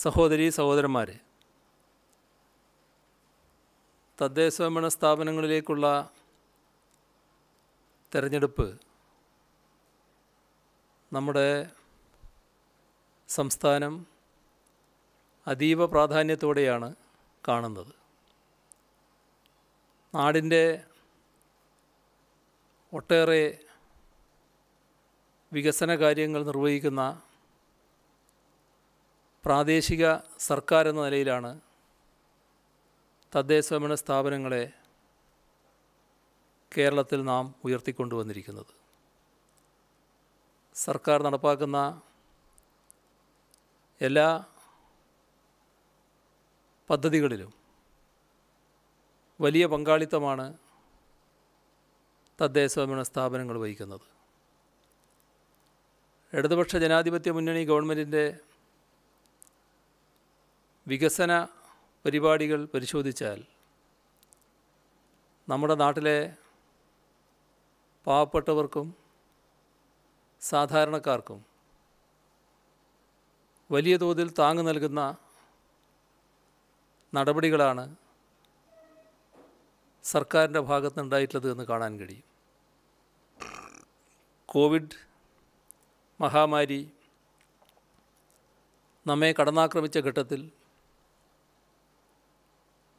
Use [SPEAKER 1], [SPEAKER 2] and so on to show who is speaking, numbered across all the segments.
[SPEAKER 1] സഹോദരി സഹോദരന്മാരെ തദ്ദേശഭരണ സ്ഥാപനങ്ങളിലേക്കുള്ള തെരഞ്ഞെടുപ്പ് നമ്മുടെ സംസ്ഥാനം അതീവ പ്രാധാന്യത്തോടെയാണ് കാണുന്നത് നാടിൻ്റെ ഒട്ടേറെ വികസന കാര്യങ്ങൾ നിർവഹിക്കുന്ന പ്രാദേശിക സർക്കാർ എന്ന നിലയിലാണ് തദ്ദേശ സ്വയംഭരണ സ്ഥാപനങ്ങളെ കേരളത്തിൽ നാം ഉയർത്തിക്കൊണ്ടുവന്നിരിക്കുന്നത് സർക്കാർ നടപ്പാക്കുന്ന എല്ലാ പദ്ധതികളിലും വലിയ പങ്കാളിത്തമാണ് തദ്ദേശ സ്വയംഭരണ സ്ഥാപനങ്ങൾ വഹിക്കുന്നത് ഇടതുപക്ഷ ജനാധിപത്യ മുന്നണി ഗവൺമെൻറ്റിൻ്റെ വികസന പരിപാടികൾ പരിശോധിച്ചാൽ നമ്മുടെ നാട്ടിലെ പാവപ്പെട്ടവർക്കും സാധാരണക്കാർക്കും വലിയ തോതിൽ താങ്ങു നൽകുന്ന നടപടികളാണ് സർക്കാരിൻ്റെ ഭാഗത്തുനിന്നുണ്ടായിട്ടുള്ളത് എന്ന് കാണാൻ കഴിയും കോവിഡ് മഹാമാരി നമ്മെ കടന്നാക്രമിച്ച ഘട്ടത്തിൽ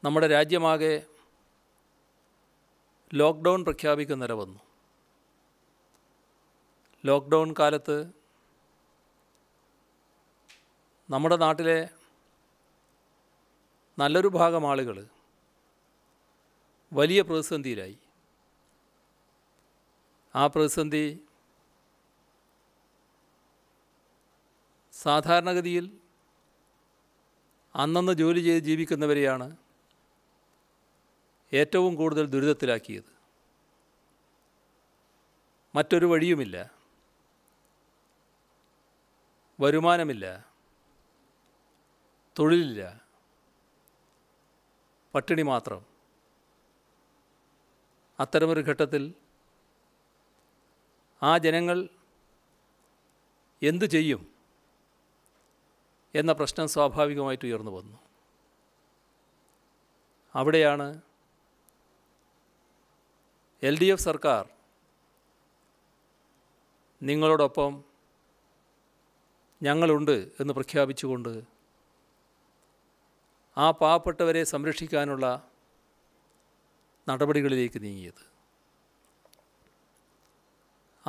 [SPEAKER 1] നമ്മുടെ രാജ്യമാകെ ലോക്ക്ഡൗൺ പ്രഖ്യാപിക്കുന്നവരെ വന്നു ലോക്ക്ഡൗൺ കാലത്ത് നമ്മുടെ നാട്ടിലെ നല്ലൊരു ഭാഗം ആളുകൾ വലിയ പ്രതിസന്ധിയിലായി ആ പ്രതിസന്ധി സാധാരണഗതിയിൽ അന്നന്ന് ജോലി ചെയ്ത് ജീവിക്കുന്നവരെയാണ് ഏറ്റവും കൂടുതൽ ദുരിതത്തിലാക്കിയത് മറ്റൊരു വഴിയുമില്ല വരുമാനമില്ല തൊഴിലില്ല പട്ടിണി മാത്രം അത്തരമൊരു ഘട്ടത്തിൽ ആ ജനങ്ങൾ എന്തു ചെയ്യും എന്ന പ്രശ്നം സ്വാഭാവികമായിട്ട് ഉയർന്നു വന്നു അവിടെയാണ് എൽ ഡി എഫ് സർക്കാർ നിങ്ങളോടൊപ്പം ഞങ്ങളുണ്ട് എന്ന് പ്രഖ്യാപിച്ചുകൊണ്ട് ആ പാവപ്പെട്ടവരെ സംരക്ഷിക്കാനുള്ള നടപടികളിലേക്ക് നീങ്ങിയത്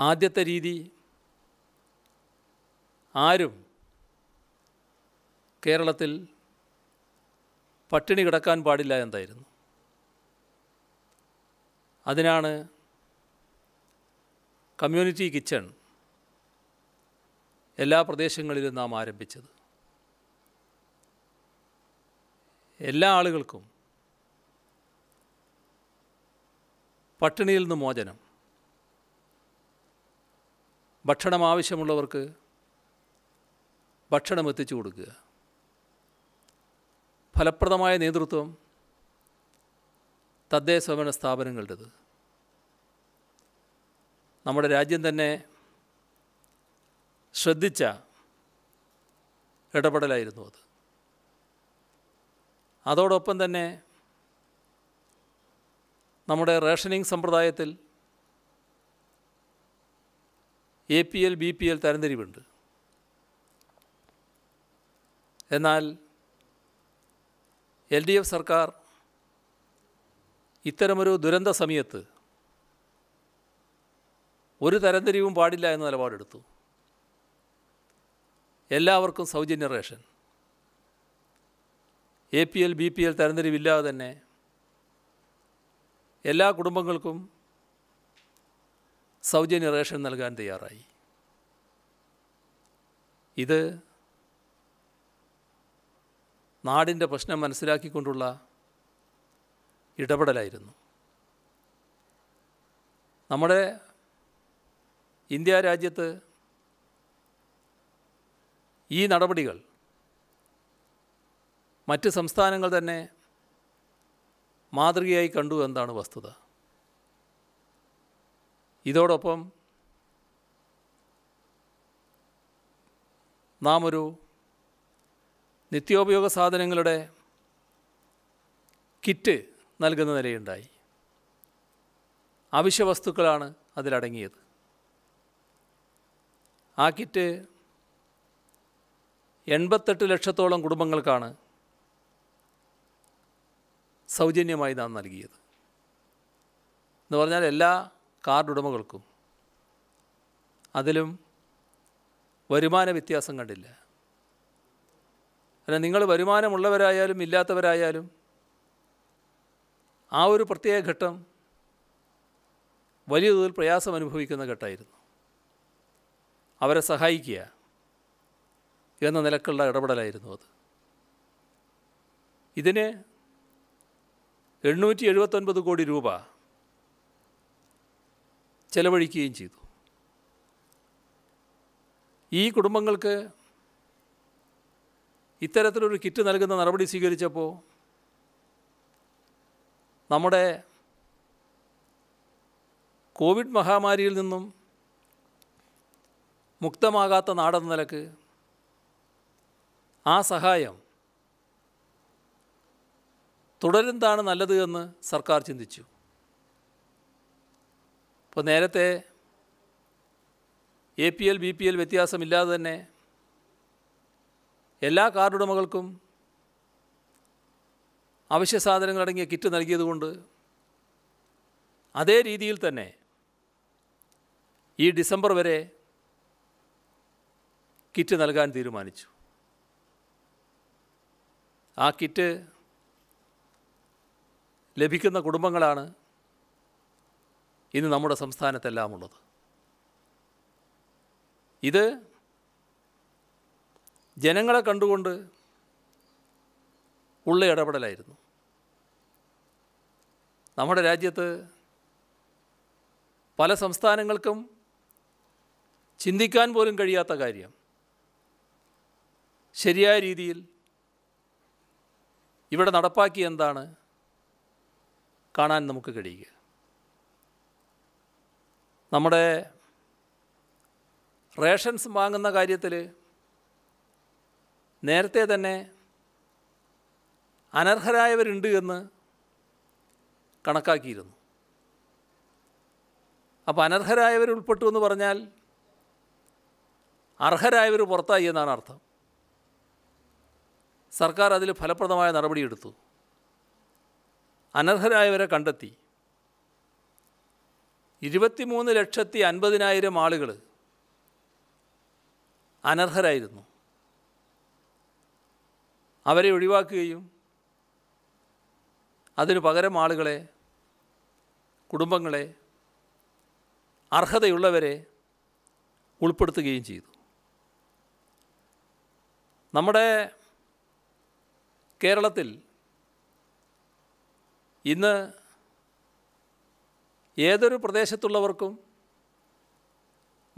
[SPEAKER 1] ആദ്യത്തെ രീതി ആരും കേരളത്തിൽ പട്ടിണി കിടക്കാൻ പാടില്ല എന്തായിരുന്നു അതിനാണ് കമ്മ്യൂണിറ്റി കിച്ചൺ എല്ലാ പ്രദേശങ്ങളിലും നാം ആരംഭിച്ചത് എല്ലാ ആളുകൾക്കും പട്ടിണിയിൽ നിന്ന് മോചനം ഭക്ഷണം ആവശ്യമുള്ളവർക്ക് ഭക്ഷണം എത്തിച്ചു കൊടുക്കുക ഫലപ്രദമായ നേതൃത്വം തദ്ദേശ സ്വയംഭരണ സ്ഥാപനങ്ങളുടേത് നമ്മുടെ രാജ്യം തന്നെ ശ്രദ്ധിച്ച ഇടപെടലായിരുന്നു അത് അതോടൊപ്പം തന്നെ നമ്മുടെ റേഷനിങ് സമ്പ്രദായത്തിൽ A P L B P L തരംതിരിവുണ്ട് എന്നാൽ എൽ ഡി എഫ് സർക്കാർ ഇത്തരമൊരു ദുരന്ത സമയത്ത് ഒരു തരംതിരിവും പാടില്ല എന്ന നിലപാടെടുത്തു എല്ലാവർക്കും സൗജന്യ ration A P L B P L തരംതിരിവില്ലാതെ തന്നെ എല്ലാ കുടുംബങ്ങൾക്കും സൗജന്യ റേഷൻ നൽകാൻ തയ്യാറായി ഇത് നാടിൻ്റെ പ്രശ്നം മനസ്സിലാക്കിക്കൊണ്ടുള്ള ഇടപെടലായിരുന്നു നമ്മുടെ ഇന്ത്യ രാജ്യത്ത് ഈ നടപടികൾ മറ്റ് സംസ്ഥാനങ്ങൾ തന്നെ മാതൃകയായി കണ്ടു എന്നാണ് വസ്തുത ഇതോടൊപ്പം നാം ഒരു നിത്യോപയോഗ സാധനങ്ങളുടെ കിറ്റ് നൽകുന്ന നിലയുണ്ടായി വസ്തുക്കളാണ് അതിലടങ്ങിയത് ആ കിറ്റ് എൺപത്തെട്ട് ലക്ഷത്തോളം കുടുംബങ്ങൾക്കാണ് സൗജന്യമായി നാം നൽകിയത് എന്ന് പറഞ്ഞാൽ എല്ലാ കാർഡ് ഉടമകൾക്കും അതിലും വരുമാന വ്യത്യാസം കണ്ടില്ല അല്ല നിങ്ങൾ വരുമാനമുള്ളവരായാലും ഇല്ലാത്തവരായാലും ആ ഒരു പ്രത്യേക ഘട്ടം വലിയ തോതിൽ പ്രയാസം അനുഭവിക്കുന്ന ഘട്ടമായിരുന്നു അവരെ സഹായിക്കുക എന്ന നിലക്കുള്ള ഇടപെടലായിരുന്നു അത് ഇതിന് എണ്ണൂറ്റി എഴുപത്തൊൻപത് കോടി രൂപ ചെലവഴിക്കുകയും ചെയ്തു ഈ കുടുംബങ്ങൾക്ക് ഇത്തരത്തിലൊരു കിറ്റ് നൽകുന്ന നടപടി സ്വീകരിച്ചപ്പോൾ നമ്മുടെ കോവിഡ് മഹാമാരിയിൽ നിന്നും മുക്തമാകാത്ത നാടെന്ന നിലക്ക് ആ സഹായം തുടരുന്നതാണ് നല്ലത് എന്ന് സർക്കാർ ചിന്തിച്ചു ഇപ്പോൾ നേരത്തെ A P L B P L വ്യത്യാസമില്ലാതെ തന്നെ എല്ലാ കാർഡുടമകൾക്കും അവശ്യ സാധനങ്ങൾ അടങ്ങിയ കിറ്റ് നൽകിയതുകൊണ്ട് അതേ രീതിയിൽ തന്നെ ഈ ഡിസംബർ വരെ കിറ്റ് നൽകാൻ തീരുമാനിച്ചു ആ കിറ്റ് ലഭിക്കുന്ന കുടുംബങ്ങളാണ് ഇന്ന് നമ്മുടെ സംസ്ഥാനത്തെല്ലാം ഉള്ളത് ഇത് ജനങ്ങളെ കണ്ടുകൊണ്ട് ഉള്ള ഇടപെടലായിരുന്നു നമ്മുടെ രാജ്യത്ത് പല സംസ്ഥാനങ്ങൾക്കും ചിന്തിക്കാൻ പോലും കഴിയാത്ത കാര്യം ശരിയായ രീതിയിൽ ഇവിടെ നടപ്പാക്കി എന്താണ് കാണാൻ നമുക്ക് കഴിയുക നമ്മുടെ റേഷൻസ് വാങ്ങുന്ന കാര്യത്തിൽ നേരത്തെ തന്നെ അനർഹരായവരുണ്ട് എന്ന് കണക്കാക്കിയിരുന്നു അപ്പോൾ അനർഹരായവർ ഉൾപ്പെട്ടു എന്ന് പറഞ്ഞാൽ അർഹരായവർ പുറത്തായി എന്നാണ് അർത്ഥം സർക്കാർ അതിൽ ഫലപ്രദമായ നടപടിയെടുത്തു അനർഹരായവരെ കണ്ടെത്തി ഇരുപത്തിമൂന്ന് ലക്ഷത്തി അൻപതിനായിരം ആളുകൾ അനർഹരായിരുന്നു അവരെ ഒഴിവാക്കുകയും അതിനു പകരം ആളുകളെ കുടുംബങ്ങളെ അർഹതയുള്ളവരെ ഉൾപ്പെടുത്തുകയും ചെയ്തു നമ്മുടെ കേരളത്തിൽ ഇന്ന് ഏതൊരു പ്രദേശത്തുള്ളവർക്കും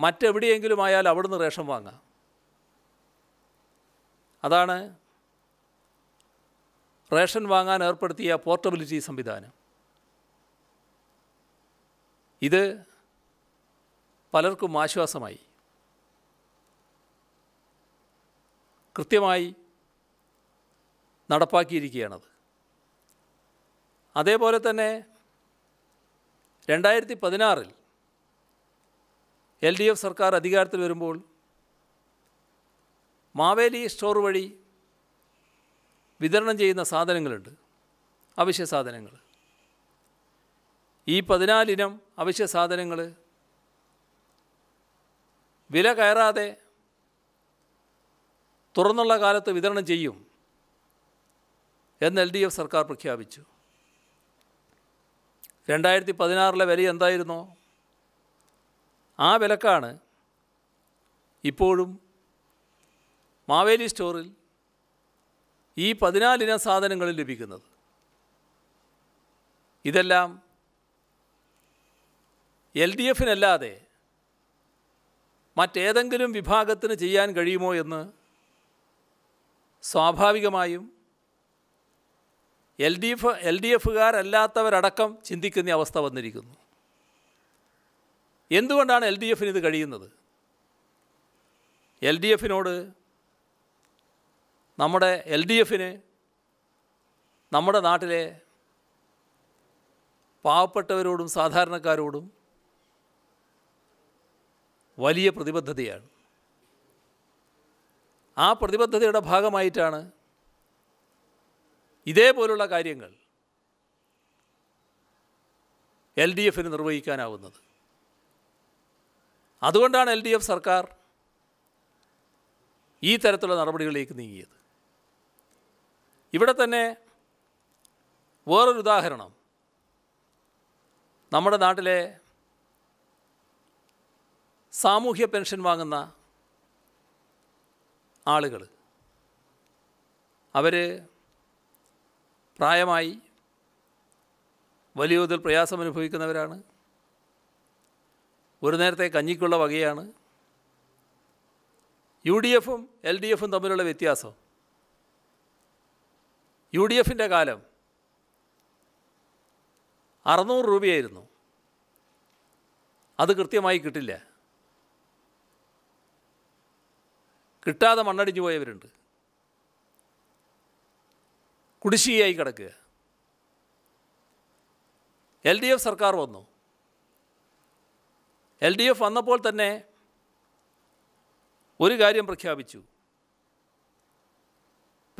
[SPEAKER 1] മറ്റെവിടെയെങ്കിലും ആയാൽ അവിടുന്ന് റേഷൻ വാങ്ങാം അതാണ് റേഷൻ വാങ്ങാൻ ഏർപ്പെടുത്തിയ പോർട്ടബിലിറ്റി സംവിധാനം ഇത് പലർക്കും ആശ്വാസമായി കൃത്യമായി നടപ്പാക്കിയിരിക്കുകയാണത് അതേപോലെ തന്നെ രണ്ടായിരത്തി പതിനാറിൽ എൽ ഡി എഫ് സർക്കാർ അധികാരത്തിൽ വരുമ്പോൾ മാവേലി സ്റ്റോർ വഴി വിതരണം ചെയ്യുന്ന സാധനങ്ങളുണ്ട് അവശ്യ സാധനങ്ങൾ ഈ പതിനാലിനം അവശ്യ സാധനങ്ങൾ വില കയറാതെ തുറന്നുള്ള കാലത്ത് വിതരണം ചെയ്യും എന്ന് എൽ ഡി എഫ് സർക്കാർ പ്രഖ്യാപിച്ചു രണ്ടായിരത്തി പതിനാറിലെ വില എന്തായിരുന്നോ ആ വിലക്കാണ് ഇപ്പോഴും മാവേലി സ്റ്റോറിൽ ഈ പതിനാലിനം സാധനങ്ങൾ ലഭിക്കുന്നത് ഇതെല്ലാം എൽ ഡി എഫിനല്ലാതെ മറ്റേതെങ്കിലും വിഭാഗത്തിന് ചെയ്യാൻ കഴിയുമോ എന്ന് സ്വാഭാവികമായും L D F L D എഫുകാരല്ലാത്തവരടക്കം ചിന്തിക്കുന്ന അവസ്ഥ വന്നിരിക്കുന്നു എന്തുകൊണ്ടാണ് എൽ ഡി എഫിന് ഇത് കഴിയുന്നത് എൽ ഡി എഫിനോട് നമ്മുടെ എൽ ഡി എഫിന് നമ്മുടെ നാട്ടിലെ പാവപ്പെട്ടവരോടും സാധാരണക്കാരോടും വലിയ പ്രതിബദ്ധതയാണ് ആ പ്രതിബദ്ധതയുടെ ഭാഗമായിട്ടാണ് ഇതേപോലുള്ള കാര്യങ്ങൾ എൽ ഡി എഫിന് നിർവഹിക്കാനാവുന്നത് അതുകൊണ്ടാണ് എൽ ഡി എഫ് സർക്കാർ ഈ തരത്തിലുള്ള നടപടികളിലേക്ക് നീങ്ങിയത് ഇവിടെ തന്നെ വേറൊരു ഉദാഹരണം നമ്മുടെ നാട്ടിലെ സാമൂഹ്യ പെൻഷൻ വാങ്ങുന്ന ആളുകൾ അവർ പ്രായമായി വലിയ തോതിൽ പ്രയാസം അനുഭവിക്കുന്നവരാണ് ഒരു നേരത്തെ കഞ്ഞിക്കുള്ള വകയാണ് യു ഡി എഫും എൽ ഡി എഫും തമ്മിലുള്ള വ്യത്യാസം യു ഡി എഫിൻ്റെ കാലം അറുന്നൂറ് രൂപയായിരുന്നു അത് കൃത്യമായി കിട്ടില്ല കിട്ടാതെ മണ്ണടിഞ്ഞു പോയവരുണ്ട് കുടിശ്ശികയായി കിടക്കുക എൽ ഡി എഫ് സർക്കാർ വന്നു എൽ ഡി എഫ് വന്നപ്പോൾ തന്നെ ഒരു കാര്യം പ്രഖ്യാപിച്ചു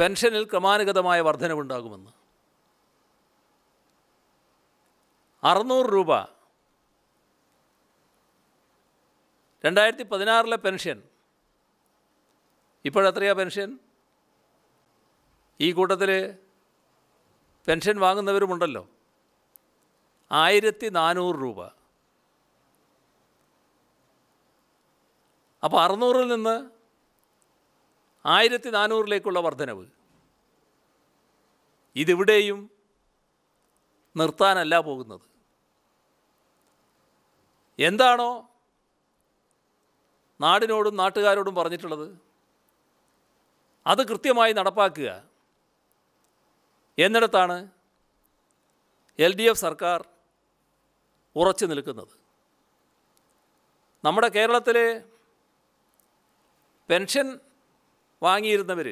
[SPEAKER 1] പെൻഷനിൽ ക്രമാനുഗതമായ വർധനവുണ്ടാകുമെന്ന് അറുന്നൂറ് രൂപ രണ്ടായിരത്തി പതിനാറിലെ പെൻഷൻ ഇപ്പോഴെത്രയാ പെൻഷൻ ഈ കൂട്ടത്തിൽ പെൻഷൻ വാങ്ങുന്നവരുമുണ്ടല്ലോ ആയിരത്തി നാനൂറ് രൂപ അപ്പോൾ അറുന്നൂറിൽ നിന്ന് ആയിരത്തി നാനൂറിലേക്കുള്ള വർധനവ് ഇതിവിടെയും നിർത്താനല്ല പോകുന്നത് എന്താണോ നാടിനോടും നാട്ടുകാരോടും പറഞ്ഞിട്ടുള്ളത് അത് കൃത്യമായി നടപ്പാക്കുക എന്നിടത്താണ് എൽ ഡി എഫ് സർക്കാർ ഉറച്ചു നിൽക്കുന്നത് നമ്മുടെ കേരളത്തിലെ പെൻഷൻ വാങ്ങിയിരുന്നവർ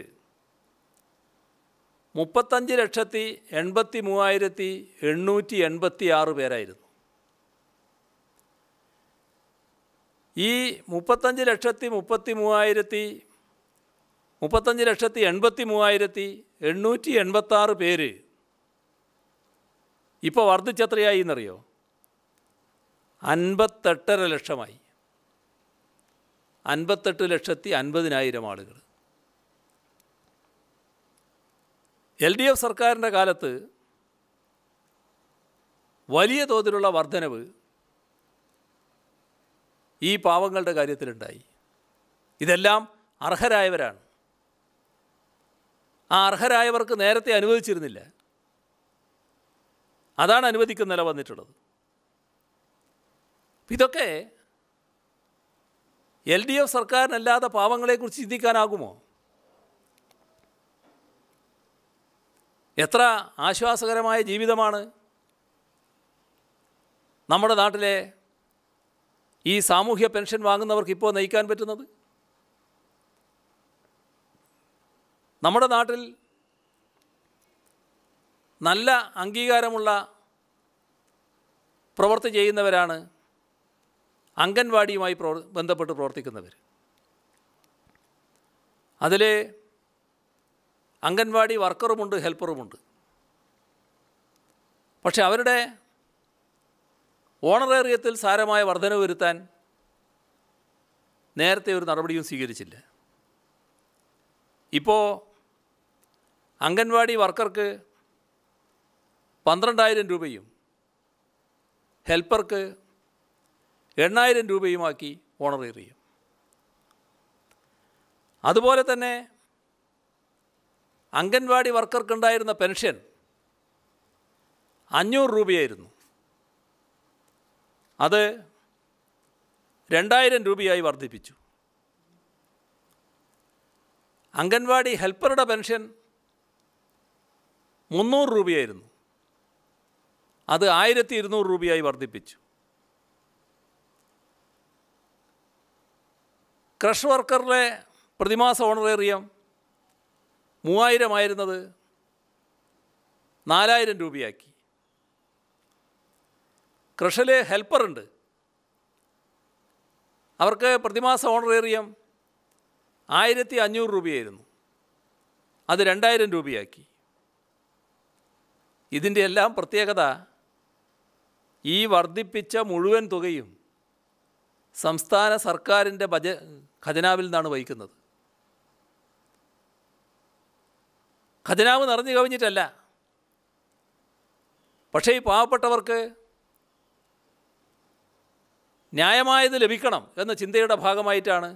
[SPEAKER 1] മുപ്പത്തഞ്ച് ലക്ഷത്തി എൺപത്തി മൂവായിരത്തി എണ്ണൂറ്റി എൺപത്തി ആറ് പേരായിരുന്നു ഈ മുപ്പത്തഞ്ച് ലക്ഷത്തി മുപ്പത്തി മൂവായിരത്തി മുപ്പത്തഞ്ച് ലക്ഷത്തി എൺപത്തി മൂവായിരത്തി എണ്ണൂറ്റി എൺപത്താറ് പേര് ഇപ്പോൾ വർദ്ധിച്ചെത്രയായി എന്നറിയോ അൻപത്തെട്ടര ലക്ഷമായി അൻപത്തെട്ട് ലക്ഷത്തി അൻപതിനായിരം ആളുകൾ എൽ ഡി എഫ് സർക്കാരിൻ്റെ കാലത്ത് വലിയ തോതിലുള്ള വർധനവ് ഈ പാവങ്ങളുടെ കാര്യത്തിലുണ്ടായി ഇതെല്ലാം അർഹരായവരാണ് ആ അർഹരായവർക്ക് നേരത്തെ അനുവദിച്ചിരുന്നില്ല അതാണ് അനുവദിക്കുന്ന നില വന്നിട്ടുള്ളത് ഇതൊക്കെ എൽ ഡി എഫ് സർക്കാരിനല്ലാതെ പാവങ്ങളെക്കുറിച്ച് ചിന്തിക്കാനാകുമോ എത്ര ആശ്വാസകരമായ ജീവിതമാണ് നമ്മുടെ നാട്ടിലെ ഈ സാമൂഹ്യ പെൻഷൻ വാങ്ങുന്നവർക്ക് ഇപ്പോൾ നയിക്കാൻ പറ്റുന്നത് നമ്മുടെ നാട്ടിൽ നല്ല അംഗീകാരമുള്ള പ്രവർത്തി ചെയ്യുന്നവരാണ് അംഗൻവാടിയുമായി പ്രവർ ബന്ധപ്പെട്ട് പ്രവർത്തിക്കുന്നവർ അതിൽ അംഗൻവാടി വർക്കറുമുണ്ട് ഹെൽപ്പറുമുണ്ട് പക്ഷെ അവരുടെ ഓണറേറിയത്തിൽ സാരമായ വർധന വരുത്താൻ നേരത്തെ ഒരു നടപടിയും സ്വീകരിച്ചില്ല ഇപ്പോൾ അംഗൻവാടി വർക്കർക്ക് പന്ത്രണ്ടായിരം രൂപയും ഹെൽപ്പർക്ക് എണ്ണായിരം രൂപയുമാക്കി ഓണറേറിയം അതുപോലെ തന്നെ അംഗൻവാടി വർക്കർക്കുണ്ടായിരുന്ന പെൻഷൻ അഞ്ഞൂറ് രൂപയായിരുന്നു അത് രണ്ടായിരം രൂപയായി വർദ്ധിപ്പിച്ചു അംഗൻവാടി ഹെൽപ്പറുടെ പെൻഷൻ മുന്നൂറ് രൂപയായിരുന്നു അത് ആയിരത്തി ഇരുന്നൂറ് രൂപയായി വർദ്ധിപ്പിച്ചു ക്രഷ് വർക്കറിലെ പ്രതിമാസ ഓണറേറിയം മൂവായിരമായിരുന്നത് നാലായിരം രൂപയാക്കി ക്രഷിലെ ഹെൽപ്പറുണ്ട് അവർക്ക് പ്രതിമാസ ഓണറേറിയം ആയിരത്തി അഞ്ഞൂറ് രൂപയായിരുന്നു അത് രണ്ടായിരം രൂപയാക്കി ഇതിൻ്റെ എല്ലാം പ്രത്യേകത ഈ വർദ്ധിപ്പിച്ച മുഴുവൻ തുകയും സംസ്ഥാന സർക്കാരിൻ്റെ ബജ ഖജനാവിൽ നിന്നാണ് വഹിക്കുന്നത് ഖജനാവ് നിറഞ്ഞു കവിഞ്ഞിട്ടല്ല പക്ഷേ ഈ പാവപ്പെട്ടവർക്ക് ന്യായമായത് ലഭിക്കണം എന്ന ചിന്തയുടെ ഭാഗമായിട്ടാണ്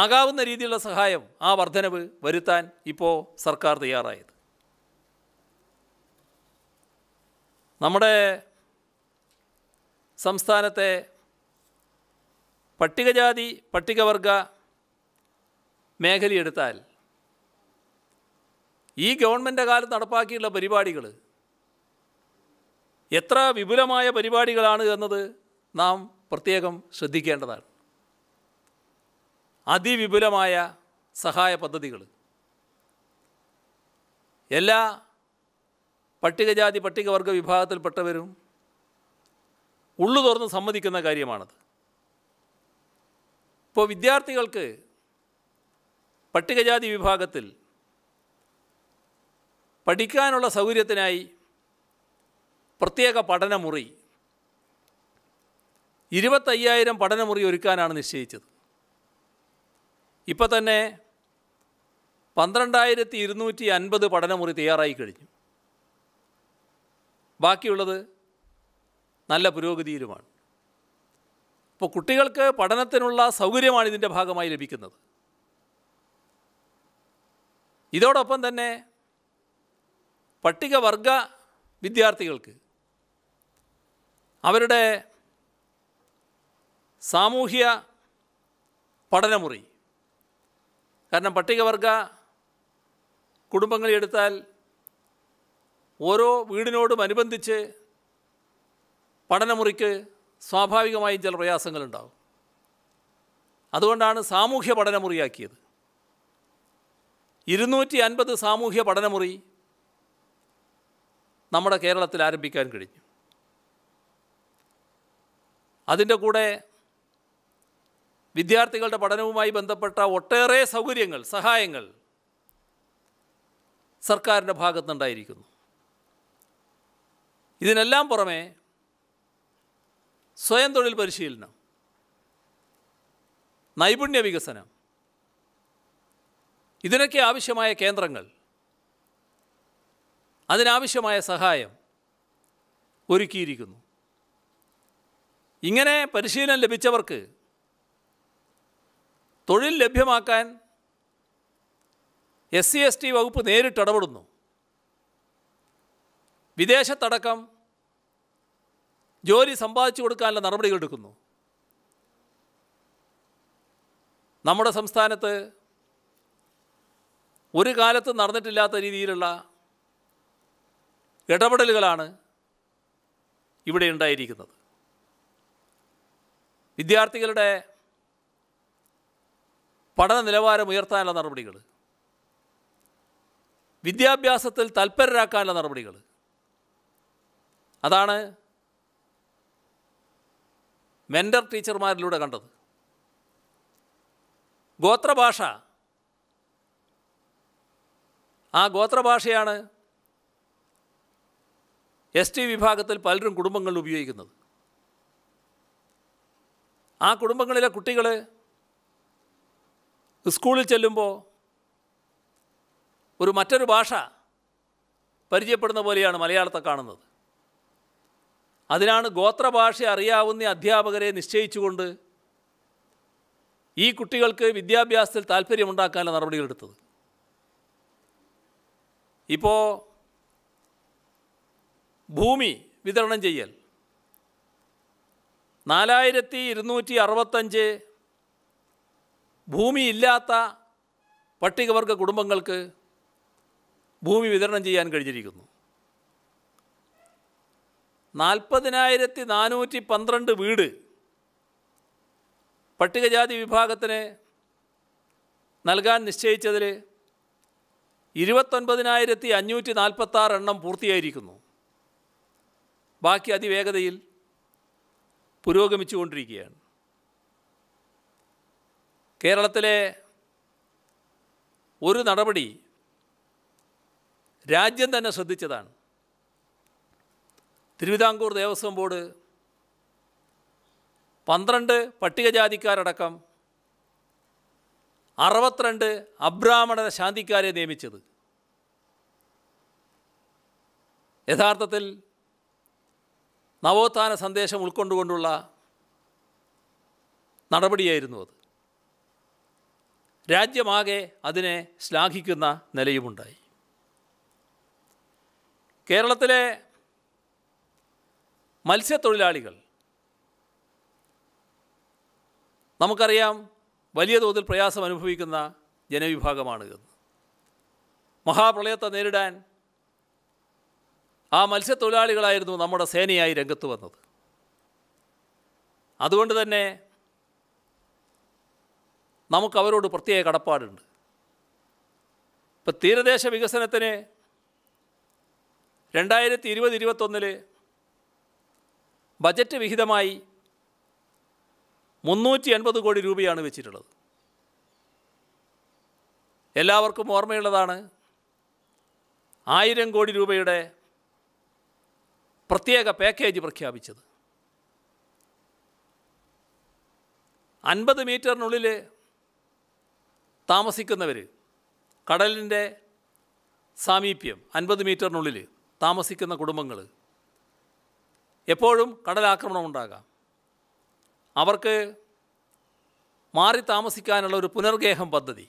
[SPEAKER 1] ആകാവുന്ന രീതിയിലുള്ള സഹായം ആ വർധനവ് വരുത്താൻ ഇപ്പോൾ സർക്കാർ തയ്യാറായത് നമ്മുടെ സംസ്ഥാനത്തെ പട്ടികജാതി പട്ടികവർഗ മേഖലയെടുത്താൽ ഈ ഗവൺമെൻറ് കാലത്ത് നടപ്പാക്കിയുള്ള പരിപാടികൾ എത്ര വിപുലമായ പരിപാടികളാണ് എന്നത് നാം പ്രത്യേകം ശ്രദ്ധിക്കേണ്ടതാണ് അതിവിപുലമായ സഹായ പദ്ധതികൾ എല്ലാ പട്ടികജാതി പട്ടികവർഗ വിഭാഗത്തിൽപ്പെട്ടവരും ഉള്ളു തുറന്ന് സമ്മതിക്കുന്ന കാര്യമാണത് ഇപ്പോൾ വിദ്യാർത്ഥികൾക്ക് പട്ടികജാതി വിഭാഗത്തിൽ പഠിക്കാനുള്ള സൗകര്യത്തിനായി പ്രത്യേക പഠനമുറി ഇരുപത്തയ്യായിരം പഠനമുറി ഒരുക്കാനാണ് നിശ്ചയിച്ചത് ഇപ്പോൾ തന്നെ പന്ത്രണ്ടായിരത്തി ഇരുന്നൂറ്റി അൻപത് പഠനമുറി തയ്യാറായി കഴിഞ്ഞു ബാക്കിയുള്ളത് നല്ല പുരോഗതിയിലുമാണ് അപ്പോൾ കുട്ടികൾക്ക് പഠനത്തിനുള്ള സൗകര്യമാണ് ഇതിൻ്റെ ഭാഗമായി ലഭിക്കുന്നത് ഇതോടൊപ്പം തന്നെ പട്ടികവർഗ വിദ്യാർത്ഥികൾക്ക് അവരുടെ സാമൂഹ്യ പഠനമുറി കാരണം പട്ടികവർഗ കുടുംബങ്ങളെടുത്താൽ ഓരോ വീടിനോടും അനുബന്ധിച്ച് പഠനമുറിക്ക് സ്വാഭാവികമായും ചില പ്രയാസങ്ങളുണ്ടാകും അതുകൊണ്ടാണ് സാമൂഹ്യ പഠനമുറിയാക്കിയത് ഇരുന്നൂറ്റി അൻപത് സാമൂഹ്യ പഠനമുറി നമ്മുടെ കേരളത്തിൽ ആരംഭിക്കാൻ കഴിഞ്ഞു അതിൻ്റെ കൂടെ വിദ്യാർത്ഥികളുടെ പഠനവുമായി ബന്ധപ്പെട്ട ഒട്ടേറെ സൗകര്യങ്ങൾ സഹായങ്ങൾ സർക്കാരിൻ്റെ ഭാഗത്തുനിന്നുണ്ടായിരിക്കുന്നു ഇതിനെല്ലാം പുറമെ സ്വയം തൊഴിൽ പരിശീലനം നൈപുണ്യ വികസനം ഇതിനൊക്കെ ആവശ്യമായ കേന്ദ്രങ്ങൾ അതിനാവശ്യമായ സഹായം ഒരുക്കിയിരിക്കുന്നു ഇങ്ങനെ പരിശീലനം ലഭിച്ചവർക്ക് തൊഴിൽ ലഭ്യമാക്കാൻ എസ് സി എസ് ടി വകുപ്പ് നേരിട്ട് ഇടപെടുന്നു വിദേശത്തടക്കം ജോലി സമ്പാദിച്ചു കൊടുക്കാനുള്ള നടപടികൾ എടുക്കുന്നു നമ്മുടെ സംസ്ഥാനത്ത് ഒരു കാലത്ത് നടന്നിട്ടില്ലാത്ത രീതിയിലുള്ള ഇടപെടലുകളാണ് ഇവിടെ ഉണ്ടായിരിക്കുന്നത് വിദ്യാർത്ഥികളുടെ പഠന നിലവാരം ഉയർത്താനുള്ള നടപടികൾ വിദ്യാഭ്യാസത്തിൽ തൽപരരാക്കാനുള്ള നടപടികൾ അതാണ് മെൻറ്റർ ടീച്ചർമാരിലൂടെ കണ്ടത് ഗോത്രഭാഷ ആ ഗോത്രഭാഷയാണ് എസ് ടി വിഭാഗത്തിൽ പലരും കുടുംബങ്ങളിൽ ഉപയോഗിക്കുന്നത് ആ കുടുംബങ്ങളിലെ കുട്ടികൾ സ്കൂളിൽ ചെല്ലുമ്പോൾ ഒരു മറ്റൊരു ഭാഷ പരിചയപ്പെടുന്ന പോലെയാണ് മലയാളത്തെ കാണുന്നത് അതിനാണ് ഗോത്രഭാഷ അറിയാവുന്ന അധ്യാപകരെ നിശ്ചയിച്ചുകൊണ്ട് ഈ കുട്ടികൾക്ക് വിദ്യാഭ്യാസത്തിൽ താല്പര്യമുണ്ടാക്കാനുള്ള നടപടികളെടുത്തത് ഇപ്പോൾ ഭൂമി വിതരണം ചെയ്യൽ നാലായിരത്തി ഇരുന്നൂറ്റി അറുപത്തഞ്ച് ഭൂമിയില്ലാത്ത പട്ടികവർഗ കുടുംബങ്ങൾക്ക് ഭൂമി വിതരണം ചെയ്യാൻ കഴിഞ്ഞിരിക്കുന്നു നാൽപ്പതിനായിരത്തി നാനൂറ്റി പന്ത്രണ്ട് വീട് പട്ടികജാതി വിഭാഗത്തിന് നൽകാൻ നിശ്ചയിച്ചതിൽ ഇരുപത്തൊൻപതിനായിരത്തി അഞ്ഞൂറ്റി നാൽപ്പത്താറ് എണ്ണം പൂർത്തിയായിരിക്കുന്നു ബാക്കി അതിവേഗതയിൽ പുരോഗമിച്ചുകൊണ്ടിരിക്കുകയാണ് കേരളത്തിലെ ഒരു നടപടി രാജ്യം തന്നെ ശ്രദ്ധിച്ചതാണ് തിരുവിതാംകൂർ ദേവസ്വം ബോർഡ് പന്ത്രണ്ട് പട്ടികജാതിക്കാരടക്കം അറുപത്തിരണ്ട് അബ്രാഹ്മണ ശാന്തിക്കാരെ നിയമിച്ചത് യഥാർത്ഥത്തിൽ നവോത്ഥാന സന്ദേശം ഉൾക്കൊണ്ടുകൊണ്ടുള്ള നടപടിയായിരുന്നു അത് രാജ്യമാകെ അതിനെ ശ്ലാഘിക്കുന്ന നിലയുമുണ്ടായി കേരളത്തിലെ മത്സ്യത്തൊഴിലാളികൾ നമുക്കറിയാം വലിയ തോതിൽ പ്രയാസം അനുഭവിക്കുന്ന ജനവിഭാഗമാണ് ഇത് മഹാപ്രളയത്തെ നേരിടാൻ ആ മത്സ്യത്തൊഴിലാളികളായിരുന്നു നമ്മുടെ സേനയായി രംഗത്ത് വന്നത് അതുകൊണ്ട് തന്നെ നമുക്കവരോട് പ്രത്യേക കടപ്പാടുണ്ട് ഇപ്പം തീരദേശ വികസനത്തിന് രണ്ടായിരത്തി ഇരുപത് ഇരുപത്തൊന്നിൽ ബജറ്റ് വിഹിതമായി മുന്നൂറ്റി എൺപത് കോടി രൂപയാണ് വെച്ചിട്ടുള്ളത് എല്ലാവർക്കും ഓർമ്മയുള്ളതാണ് ആയിരം കോടി രൂപയുടെ പ്രത്യേക പാക്കേജ് പ്രഖ്യാപിച്ചത് അൻപത് മീറ്ററിനുള്ളിൽ താമസിക്കുന്നവർ കടലിൻ്റെ സാമീപ്യം അൻപത് മീറ്ററിനുള്ളിൽ താമസിക്കുന്ന കുടുംബങ്ങൾ എപ്പോഴും കടലാക്രമണം ഉണ്ടാകാം അവർക്ക് മാറി താമസിക്കാനുള്ള ഒരു പുനർഗേഹം പദ്ധതി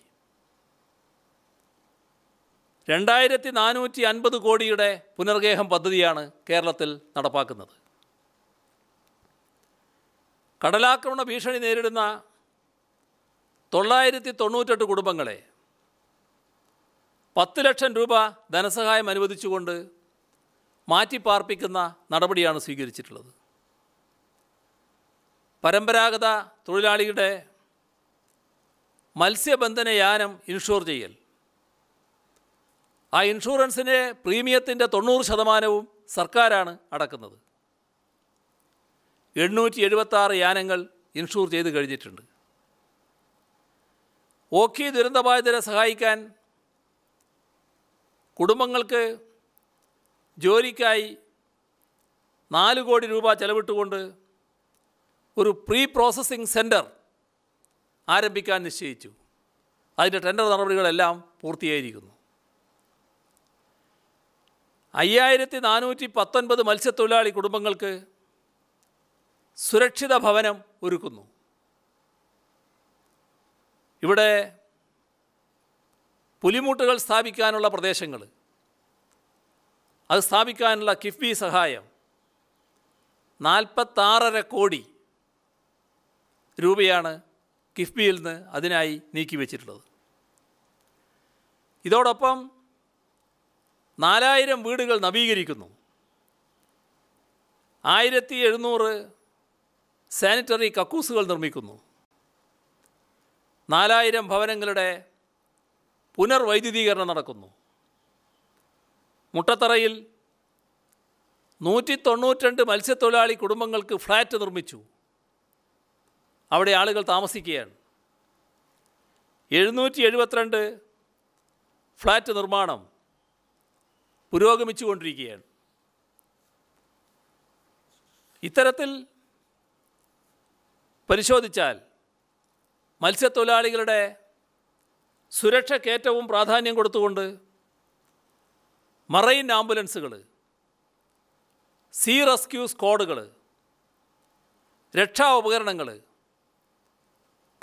[SPEAKER 1] രണ്ടായിരത്തി നാനൂറ്റി അൻപത് കോടിയുടെ പുനർഗേഹം പദ്ധതിയാണ് കേരളത്തിൽ നടപ്പാക്കുന്നത് കടലാക്രമണ ഭീഷണി നേരിടുന്ന തൊള്ളായിരത്തി തൊണ്ണൂറ്റെട്ട് കുടുംബങ്ങളെ പത്ത് ലക്ഷം രൂപ ധനസഹായം അനുവദിച്ചുകൊണ്ട് മാറ്റിപ്പാർപ്പിക്കുന്ന നടപടിയാണ് സ്വീകരിച്ചിട്ടുള്ളത് പരമ്പരാഗത തൊഴിലാളിയുടെ മത്സ്യബന്ധന യാനം ഇൻഷുർ ചെയ്യൽ ആ ഇൻഷുറൻസിൻ്റെ പ്രീമിയത്തിൻ്റെ തൊണ്ണൂറ് ശതമാനവും സർക്കാരാണ് അടക്കുന്നത് എണ്ണൂറ്റി എഴുപത്താറ് യാനങ്ങൾ ഇൻഷുർ ചെയ്ത് കഴിഞ്ഞിട്ടുണ്ട് ഓഖി ദുരന്തബാധിതരെ സഹായിക്കാൻ കുടുംബങ്ങൾക്ക് ജോലിക്കായി നാല് കോടി രൂപ ചെലവിട്ടുകൊണ്ട് ഒരു പ്രീ പ്രോസസ്സിംഗ് സെൻറ്റർ ആരംഭിക്കാൻ നിശ്ചയിച്ചു അതിൻ്റെ ടെൻഡർ നടപടികളെല്ലാം പൂർത്തിയായിരിക്കുന്നു അയ്യായിരത്തി നാനൂറ്റി പത്തൊൻപത് മത്സ്യത്തൊഴിലാളി കുടുംബങ്ങൾക്ക് സുരക്ഷിത ഭവനം ഒരുക്കുന്നു ഇവിടെ പുലിമൂട്ടുകൾ സ്ഥാപിക്കാനുള്ള പ്രദേശങ്ങൾ അത് സ്ഥാപിക്കാനുള്ള കിഫ്ബി സഹായം നാൽപ്പത്താറര കോടി രൂപയാണ് കിഫ്ബിയിൽ നിന്ന് അതിനായി നീക്കിവെച്ചിട്ടുള്ളത് ഇതോടൊപ്പം നാലായിരം വീടുകൾ നവീകരിക്കുന്നു ആയിരത്തി എഴുന്നൂറ് സാനിറ്ററി കക്കൂസുകൾ നിർമ്മിക്കുന്നു നാലായിരം ഭവനങ്ങളുടെ പുനർവൈദ്യുതീകരണം നടക്കുന്നു മുട്ടത്തറയിൽ നൂറ്റി തൊണ്ണൂറ്റിരണ്ട് മത്സ്യത്തൊഴിലാളി കുടുംബങ്ങൾക്ക് ഫ്ലാറ്റ് നിർമ്മിച്ചു അവിടെ ആളുകൾ താമസിക്കുകയാണ് എഴുന്നൂറ്റി എഴുപത്തിരണ്ട് ഫ്ലാറ്റ് നിർമ്മാണം പുരോഗമിച്ചുകൊണ്ടിരിക്കുകയാണ് ഇത്തരത്തിൽ പരിശോധിച്ചാൽ മത്സ്യത്തൊഴിലാളികളുടെ സുരക്ഷയ്ക്കേറ്റവും പ്രാധാന്യം കൊടുത്തുകൊണ്ട് മറൈൻ ആംബുലൻസുകൾ സീ റെസ്ക്യൂ സ്ക്വാഡുകൾ രക്ഷാ ഉപകരണങ്ങൾ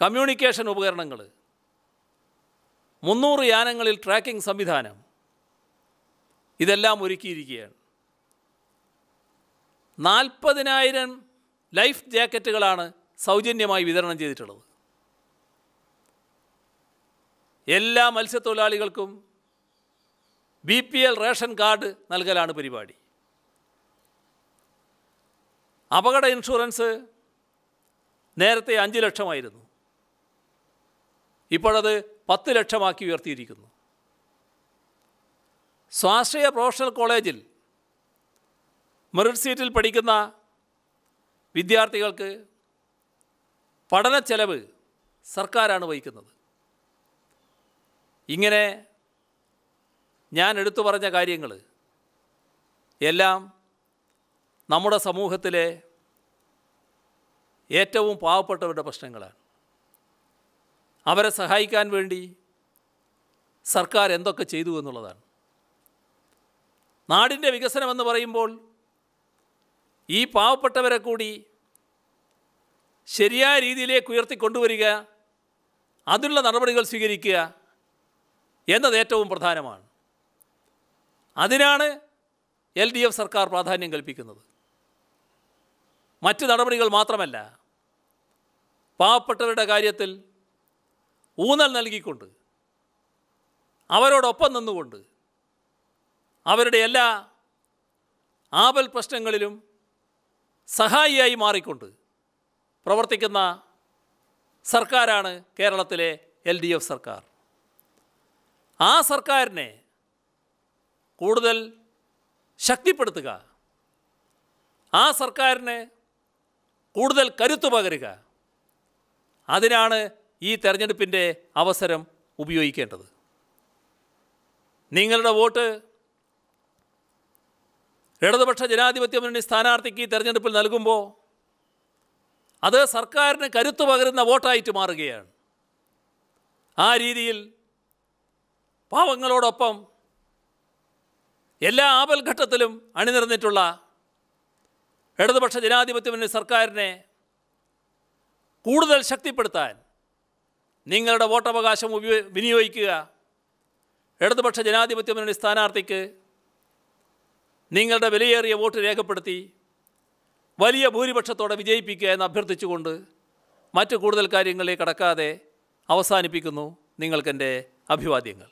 [SPEAKER 1] കമ്മ്യൂണിക്കേഷൻ ഉപകരണങ്ങൾ മുന്നൂറ് യാനങ്ങളിൽ ട്രാക്കിംഗ് സംവിധാനം ഇതെല്ലാം ഒരുക്കിയിരിക്കുകയാണ് നാൽപ്പതിനായിരം ലൈഫ് ജാക്കറ്റുകളാണ് സൗജന്യമായി വിതരണം ചെയ്തിട്ടുള്ളത് എല്ലാ മത്സ്യത്തൊഴിലാളികൾക്കും B P L ration card നൽകലാണ് പരിപാടി അപകട ഇൻഷുറൻസ് നേരത്തെ അഞ്ച് ലക്ഷമായിരുന്നു ഇപ്പോഴത് പത്ത് ലക്ഷമാക്കി ഉയർത്തിയിരിക്കുന്നു സ്വാശ്രയ പ്രൊഫഷണൽ കോളേജിൽ മെറിറ്റ് സീറ്റിൽ പഠിക്കുന്ന വിദ്യാർത്ഥികൾക്ക് പഠന ചെലവ് സർക്കാരാണ് വഹിക്കുന്നത് ഇങ്ങനെ ഞാൻ എടുത്തു പറഞ്ഞ കാര്യങ്ങൾ എല്ലാം നമ്മുടെ സമൂഹത്തിലെ ഏറ്റവും പാവപ്പെട്ടവരുടെ പ്രശ്നങ്ങളാണ് അവരെ സഹായിക്കാൻ വേണ്ടി സർക്കാർ എന്തൊക്കെ ചെയ്തു എന്നുള്ളതാണ് നാടിൻ്റെ വികസനമെന്ന് പറയുമ്പോൾ ഈ പാവപ്പെട്ടവരെ കൂടി ശരിയായ രീതിയിലേക്ക് ഉയർത്തിക്കൊണ്ടുവരിക അതിനുള്ള നടപടികൾ സ്വീകരിക്കുക എന്നത് ഏറ്റവും പ്രധാനമാണ് അതിനാണ് എൽ ഡി എഫ് സർക്കാർ പ്രാധാന്യം കൽപ്പിക്കുന്നത് മറ്റ് നടപടികൾ മാത്രമല്ല പാവപ്പെട്ടവരുടെ കാര്യത്തിൽ ഊന്നൽ നൽകിക്കൊണ്ട് അവരോടൊപ്പം നിന്നുകൊണ്ട് അവരുടെ എല്ലാ ആപൽ പ്രശ്നങ്ങളിലും സഹായിയായി മാറിക്കൊണ്ട് പ്രവർത്തിക്കുന്ന സർക്കാരാണ് കേരളത്തിലെ എൽ സർക്കാർ ആ സർക്കാരിനെ കൂടുതൽ ശക്തിപ്പെടുത്തുക ആ സർക്കാരിന് കൂടുതൽ കരുത്ത് പകരുക അതിനാണ് ഈ തെരഞ്ഞെടുപ്പിൻ്റെ അവസരം ഉപയോഗിക്കേണ്ടത് നിങ്ങളുടെ വോട്ട് ഇടതുപക്ഷ ജനാധിപത്യ മുന്നണി സ്ഥാനാർത്ഥിക്ക് ഈ തെരഞ്ഞെടുപ്പിൽ നൽകുമ്പോൾ അത് സർക്കാരിന് കരുത്തു പകരുന്ന വോട്ടായിട്ട് മാറുകയാണ് ആ രീതിയിൽ പാവങ്ങളോടൊപ്പം എല്ലാ ആപൽഘട്ടത്തിലും അണിനിരന്നിട്ടുള്ള ഇടതുപക്ഷ ജനാധിപത്യ മുന്നണി സർക്കാരിനെ കൂടുതൽ ശക്തിപ്പെടുത്താൻ നിങ്ങളുടെ വോട്ടവകാശം ഉപയോ വിനിയോഗിക്കുക ഇടതുപക്ഷ ജനാധിപത്യ മുന്നണി സ്ഥാനാർത്ഥിക്ക് നിങ്ങളുടെ വിലയേറിയ വോട്ട് രേഖപ്പെടുത്തി വലിയ ഭൂരിപക്ഷത്തോടെ വിജയിപ്പിക്കുക എന്ന് അഭ്യർത്ഥിച്ചുകൊണ്ട് മറ്റ് കൂടുതൽ കാര്യങ്ങളിലേക്ക് കടക്കാതെ അവസാനിപ്പിക്കുന്നു നിങ്ങൾക്കെൻ്റെ അഭിവാദ്യങ്ങൾ